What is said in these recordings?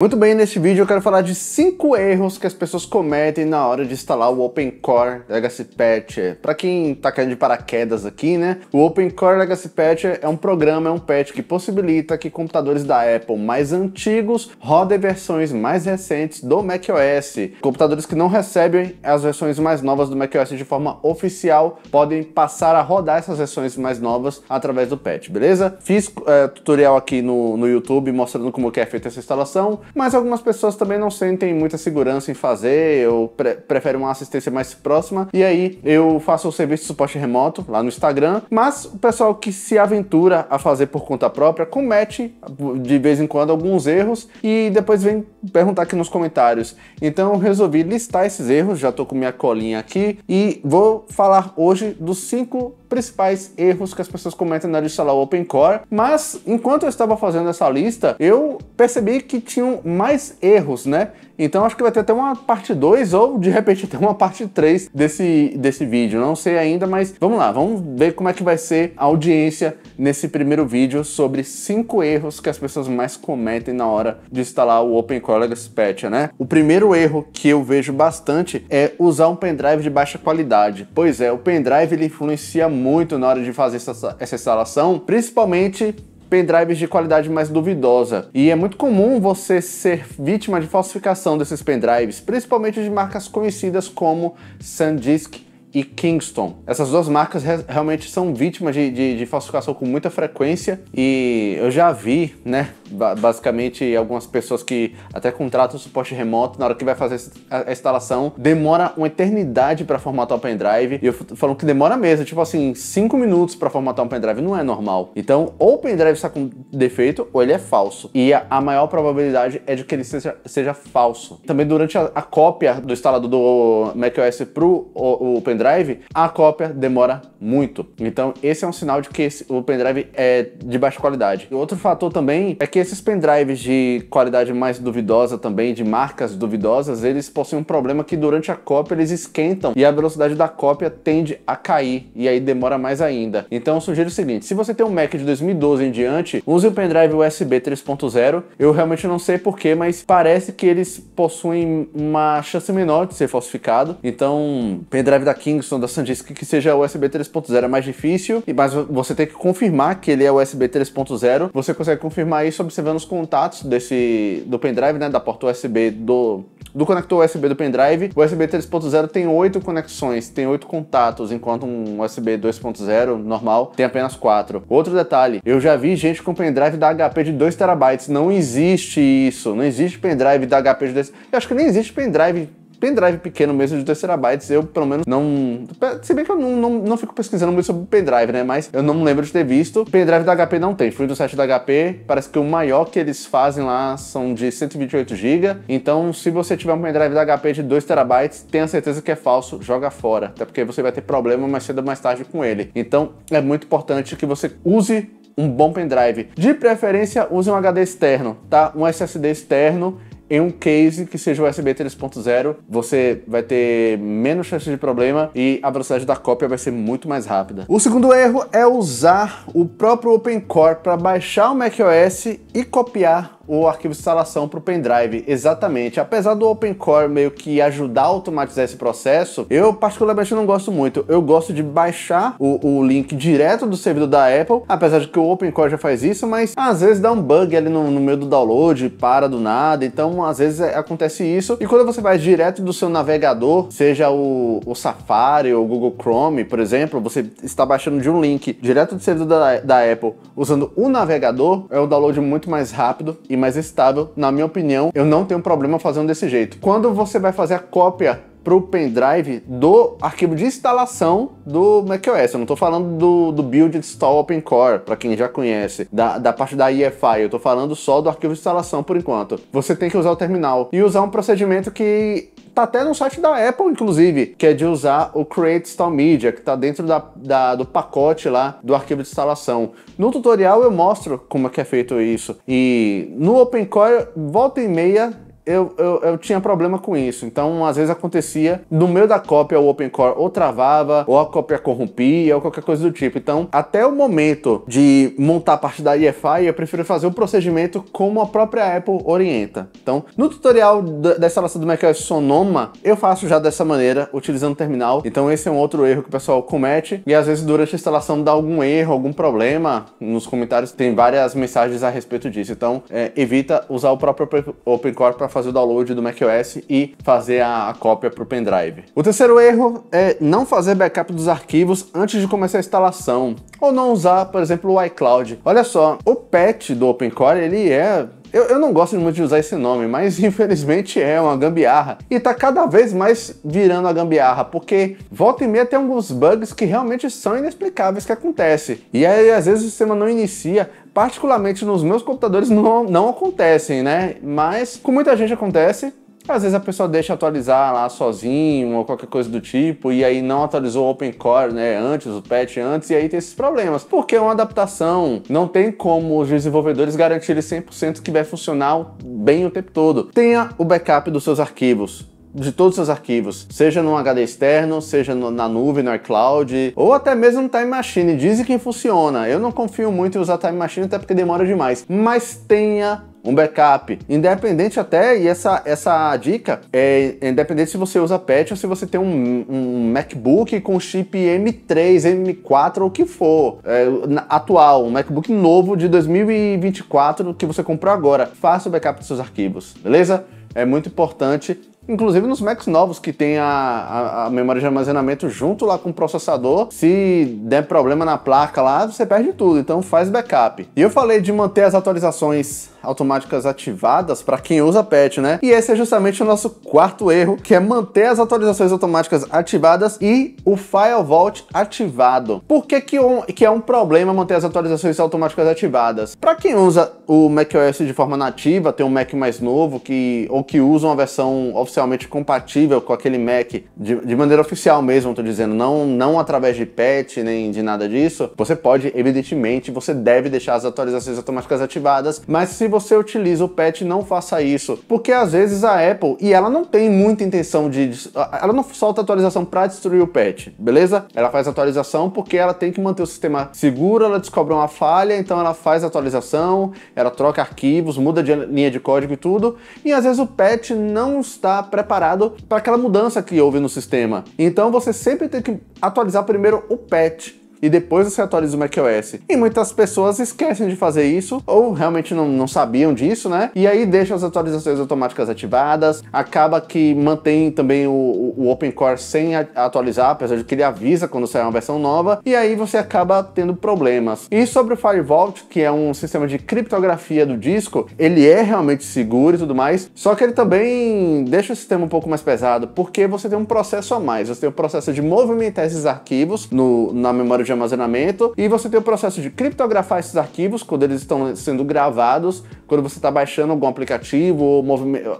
Muito bem, neste vídeo eu quero falar de 5 erros que as pessoas cometem na hora de instalar o OpenCore Legacy Patch. Para quem está caindo de paraquedas aqui, né? O OpenCore Legacy Patch é um programa, é um patch que possibilita que computadores da Apple mais antigos rodem versões mais recentes do macOS. Computadores que não recebem as versões mais novas do macOS de forma oficial podem passar a rodar essas versões mais novas através do patch, beleza? Fiz é, tutorial aqui no, no YouTube mostrando como é feita essa instalação mas algumas pessoas também não sentem muita segurança em fazer, eu pre uma assistência mais próxima, e aí eu faço o serviço de suporte remoto lá no Instagram, mas o pessoal que se aventura a fazer por conta própria comete de vez em quando alguns erros e depois vem perguntar aqui nos comentários. Então eu resolvi listar esses erros, já tô com minha colinha aqui e vou falar hoje dos cinco principais erros que as pessoas cometem na lista lá Open Core, mas enquanto eu estava fazendo essa lista, eu percebi que tinham mais erros, né? Então acho que vai ter até uma parte 2 ou de repente até uma parte 3 desse, desse vídeo. Não sei ainda, mas vamos lá, vamos ver como é que vai ser a audiência nesse primeiro vídeo sobre cinco erros que as pessoas mais cometem na hora de instalar o Open Colleagues Patch, né? O primeiro erro que eu vejo bastante é usar um pendrive de baixa qualidade. Pois é, o pendrive ele influencia muito na hora de fazer essa, essa instalação, principalmente pendrives de qualidade mais duvidosa. E é muito comum você ser vítima de falsificação desses pendrives, principalmente de marcas conhecidas como SanDisk e Kingston. Essas duas marcas re realmente são vítimas de, de, de, falsificação com muita frequência e eu já vi, né, basicamente algumas pessoas que até contratam suporte remoto, na hora que vai fazer a instalação, demora uma eternidade para formatar o pendrive. E eu falo que demora mesmo, tipo assim, 5 minutos para formatar um pendrive não é normal. Então, ou o pendrive está com defeito ou ele é falso. E a, a maior probabilidade é de que ele seja, seja falso. Também durante a, a, cópia do instalador do macOS pro o, o, pendrive, a cópia demora muito. Então, esse é um sinal de que esse, o pendrive é de baixa qualidade. E outro fator também é que que esses pendrives de qualidade mais duvidosa também, de marcas duvidosas, eles possuem um problema que durante a cópia eles esquentam e a velocidade da cópia tende a cair e aí demora mais ainda. Então eu sugiro o seguinte, se você tem um Mac de 2012 em diante, use o pendrive USB 3.0. Eu realmente não sei porquê, mas parece que eles possuem uma chance menor de ser falsificado. Então, pendrive da Kingston, da SanDisk, que seja USB 3.0 é mais difícil, mas você tem que confirmar que ele é USB 3.0. Você consegue confirmar isso observando os contatos desse do pendrive, né, da porta USB do do conector USB do pendrive, o USB 3.0 tem oito conexões, tem oito contatos, enquanto um USB 2.0 normal tem apenas quatro. Outro detalhe, eu já vi gente com pendrive da HP de 2 terabytes, não existe isso, não existe pendrive da HP de 2. Eu acho que nem existe pendrive pendrive pequeno mesmo de 2 terabytes, eu pelo menos não. Se bem que eu não, não, não fico pesquisando muito sobre pendrive, né? Mas eu não lembro de ter visto. Pendrive da HP não tem. Fui no site da HP, parece que o maior que eles fazem lá são de 128 GB. Então, se você tiver um pendrive da HP de 2 terabytes, tenha certeza que é falso, joga fora. Até porque você vai ter problema mais cedo ou mais tarde com ele. Então, é muito importante que você use um bom pendrive. De preferência, use um HD externo, tá? Um SSD externo em um case que seja USB 3.0, você vai ter menos chance de problema e a velocidade da cópia vai ser muito mais rápida. O segundo erro é usar o próprio OpenCore para baixar o macOS e copiar o arquivo de instalação para o pendrive. Exatamente. Apesar do OpenCore meio que ajudar a automatizar esse processo, eu particularmente não gosto muito. Eu gosto de baixar o, o link direto do servidor da Apple, apesar de que o OpenCore já faz isso, mas às vezes dá um bug ali no, no meio do download, para do nada, então às vezes é, acontece isso. E quando você vai direto do seu navegador, seja o, o Safari ou o Google Chrome, por exemplo, você está baixando de um link direto do servidor da, da Apple usando o navegador, é um download muito mais rápido e mais estável, na minha opinião, eu não tenho problema fazendo desse jeito. Quando você vai fazer a cópia para o pendrive do arquivo de instalação do macOS. Eu não estou falando do, do build install open core, para quem já conhece, da, da parte da EFI. Eu estou falando só do arquivo de instalação por enquanto. Você tem que usar o terminal e usar um procedimento que Tá até no site da Apple, inclusive, que é de usar o Create Install Media, que tá dentro da, da, do pacote lá do arquivo de instalação. No tutorial eu mostro como é que é feito isso. E no OpenCore, volta e meia, eu, eu, eu, tinha problema com isso. Então, às vezes acontecia, no meio da cópia, o core ou travava, ou a cópia corrompia, ou qualquer coisa do tipo. Então, até o momento de montar a parte da EFI, eu prefiro fazer o procedimento como a própria Apple orienta. Então, no tutorial da instalação do macOS Sonoma, eu faço já dessa maneira, utilizando o terminal. Então, esse é um outro erro que o pessoal comete. E às vezes, durante a instalação, dá algum erro, algum problema. Nos comentários tem várias mensagens a respeito disso. Então, é, evita usar o próprio Core para fazer fazer o download do macOS e fazer a, a cópia para o pendrive. O terceiro erro é não fazer backup dos arquivos antes de começar a instalação, ou não usar, por exemplo, o iCloud. Olha só, o patch do OpenCore ele é eu, eu, não gosto muito de usar esse nome, mas infelizmente é uma gambiarra. E tá cada vez mais virando a gambiarra, porque volta e meia tem alguns bugs que realmente são inexplicáveis que acontecem. E aí às vezes o sistema não inicia, particularmente nos meus computadores, não, não acontecem, né? Mas com muita gente acontece. Às vezes a pessoa deixa atualizar lá sozinho ou qualquer coisa do tipo, e aí não atualizou o Open Core, né, antes, o patch antes, e aí tem esses problemas. Porque é uma adaptação, não tem como os desenvolvedores garantirem 100% que vai funcionar bem o tempo todo. Tenha o backup dos seus arquivos de todos os seus arquivos, seja num HD externo, seja no, na nuvem, no iCloud, ou até mesmo no Time Machine. Dizem que funciona. Eu não confio muito em usar Time Machine, até porque demora demais. Mas tenha um backup, independente até, e essa, essa dica é independente se você usa patch ou se você tem um, um MacBook com chip M3, M4 ou o que for, é, atual, um MacBook novo de 2024 que você comprou agora, faça o backup dos seus arquivos, beleza? É muito importante inclusive nos Macs novos que tem a, a, a, memória de armazenamento junto lá com o processador. Se der problema na placa lá, você perde tudo, então faz backup. E eu falei de manter as atualizações automáticas ativadas para quem usa patch, né? E esse é justamente o nosso quarto erro, que é manter as atualizações automáticas ativadas e o File Vault ativado. Por que que, um, que é um problema manter as atualizações automáticas ativadas? Para quem usa o macOS de forma nativa, tem um Mac mais novo que ou que usa uma versão oficial oficialmente compatível com aquele Mac de, de maneira oficial mesmo, estou dizendo, não, não através de patch nem de nada disso, você pode, evidentemente, você deve deixar as atualizações automáticas ativadas, mas se você utiliza o patch, não faça isso, porque às vezes a Apple, e ela não tem muita intenção de, de ela não solta atualização para destruir o patch, beleza? Ela faz atualização porque ela tem que manter o sistema seguro, ela descobre uma falha, então ela faz atualização, ela troca arquivos, muda de linha de código e tudo, e às vezes o patch não está preparado para aquela mudança que houve no sistema. Então você sempre tem que atualizar primeiro o patch e depois você atualiza o macOS. E muitas pessoas esquecem de fazer isso ou realmente não, não sabiam disso, né? E aí deixa as atualizações automáticas ativadas, acaba que mantém também o, o Open Core sem atualizar, apesar de que ele avisa quando sai uma versão nova, e aí você acaba tendo problemas. E sobre o FireVault, que é um sistema de criptografia do disco, ele é realmente seguro e tudo mais, só que ele também deixa o sistema um pouco mais pesado, porque você tem um processo a mais, você tem o processo de movimentar esses arquivos no, na memória de armazenamento, e você tem o processo de criptografar esses arquivos quando eles estão sendo gravados, quando você está baixando algum aplicativo ou,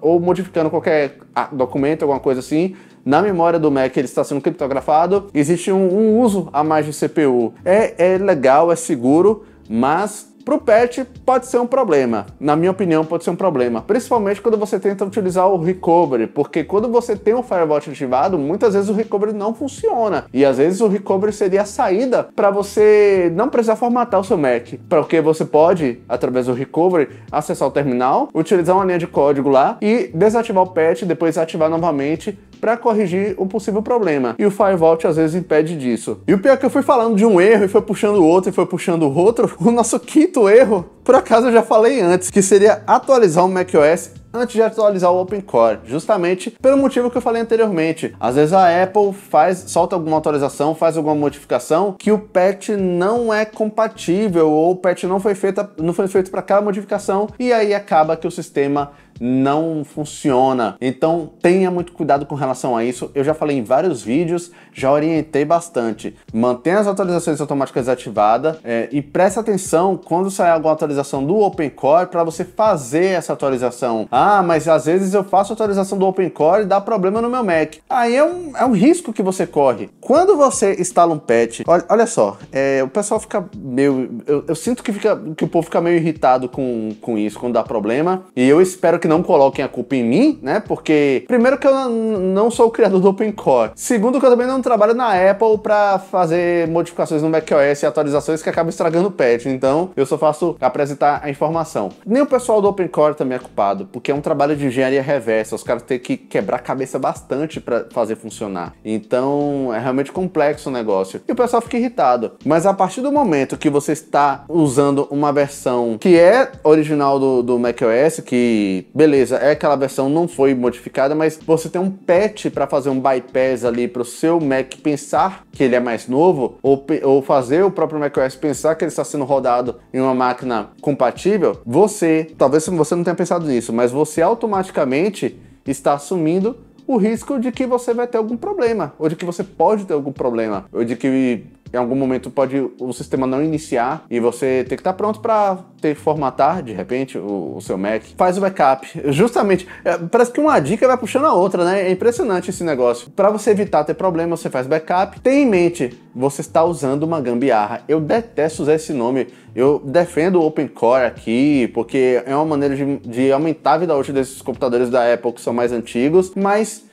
ou modificando qualquer ah, documento, alguma coisa assim, na memória do Mac ele está sendo criptografado, existe um, um uso a mais de CPU. É, é legal, é seguro, mas para o pet, pode ser um problema. Na minha opinião, pode ser um problema. Principalmente quando você tenta utilizar o recovery, porque quando você tem o firewall ativado, muitas vezes o recovery não funciona. E às vezes o recovery seria a saída para você não precisar formatar o seu Mac. Porque você pode, através do recovery, acessar o terminal, utilizar uma linha de código lá e desativar o patch, depois ativar novamente para corrigir um possível problema. E o firewall às vezes impede disso. E o pior é que eu fui falando de um erro e foi puxando o outro e foi puxando o outro. O nosso quinto erro, por acaso eu já falei antes, que seria atualizar o macOS antes de atualizar o OpenCore, justamente pelo motivo que eu falei anteriormente. Às vezes a Apple faz, solta alguma atualização, faz alguma modificação que o patch não é compatível ou o patch não foi feito, não foi feito para aquela modificação e aí acaba que o sistema não funciona. Então tenha muito cuidado com relação a isso. Eu já falei em vários vídeos, já orientei bastante. Mantenha as atualizações automáticas ativadas é, eh, e preste atenção quando sair alguma atualização do OpenCore para você fazer essa atualização. Ah, mas às vezes eu faço atualização do OpenCore e dá problema no meu Mac. Aí é um, é um risco que você corre. Quando você instala um patch, olha, olha só, é, o pessoal fica meio. Eu, eu, sinto que, fica, que o povo fica meio irritado com, com isso, quando dá problema. E eu espero que que não coloquem a culpa em mim, né? Porque, primeiro, que eu não sou o criador do OpenCore. Segundo, que eu também não trabalho na Apple para fazer modificações no macOS e atualizações que acabam estragando o patch. Então, eu só faço apresentar a informação. Nem o pessoal do OpenCore também é culpado, porque é um trabalho de engenharia reversa. Os caras têm que quebrar a cabeça bastante para fazer funcionar. Então, é realmente complexo o negócio. E o pessoal fica irritado. Mas a partir do momento que você está usando uma versão que é original do, do macOS, que beleza, é aquela versão não foi modificada, mas você tem um patch para fazer um bypass ali para o seu Mac pensar que ele é mais novo, ou, ou fazer o próprio macOS pensar que ele está sendo rodado em uma máquina compatível, você, talvez você não tenha pensado nisso, mas você automaticamente está assumindo o risco de que você vai ter algum problema, ou de que você pode ter algum problema, ou de que em algum momento pode o sistema não iniciar e você tem que estar tá pronto para ter formatar de repente o, o, seu Mac. Faz o backup. Justamente, é, parece que uma dica vai puxando a outra, né? É impressionante esse negócio. Para você evitar ter problema, você faz backup. Tenha em mente, você está usando uma gambiarra. Eu detesto usar esse nome. Eu defendo o Open Core aqui, porque é uma maneira de, de aumentar a vida útil desses computadores da Apple que são mais antigos, mas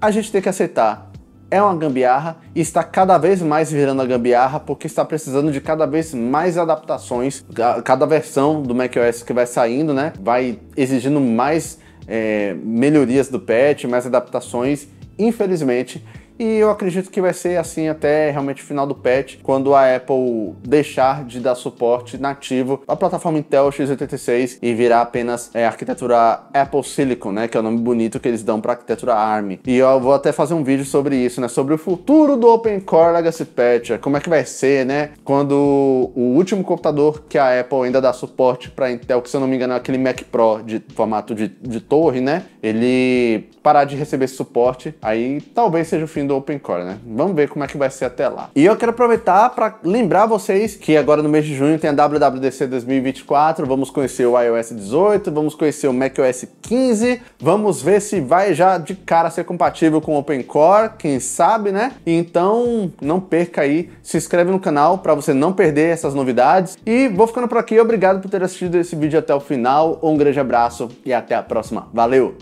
a gente tem que aceitar é uma gambiarra e está cada vez mais virando a gambiarra porque está precisando de cada vez mais adaptações. Cada versão do macOS que vai saindo, né, vai exigindo mais é, melhorias do patch, mais adaptações. Infelizmente, e eu acredito que vai ser assim até realmente o final do patch, quando a Apple deixar de dar suporte nativo à plataforma Intel x86 e virar apenas é, arquitetura Apple Silicon, né? Que é o nome bonito que eles dão para arquitetura ARM. E eu vou até fazer um vídeo sobre isso, né? Sobre o futuro do Open Core Legacy Patch, é, como é que vai ser, né? Quando o último computador que a Apple ainda dá suporte para Intel, que se eu não me engano é aquele Mac Pro de formato de, de torre, né? Ele parar de receber esse suporte, aí talvez seja o fim fim do Open Core, né? Vamos ver como é que vai ser até lá. E eu quero aproveitar para lembrar vocês que agora no mês de junho tem a WWDC 2024, vamos conhecer o iOS 18, vamos conhecer o macOS 15, vamos ver se vai já de cara ser compatível com o Open Core, quem sabe, né? Então não perca aí, se inscreve no canal para você não perder essas novidades. E vou ficando por aqui, obrigado por ter assistido esse vídeo até o final, um grande abraço e até a próxima. Valeu!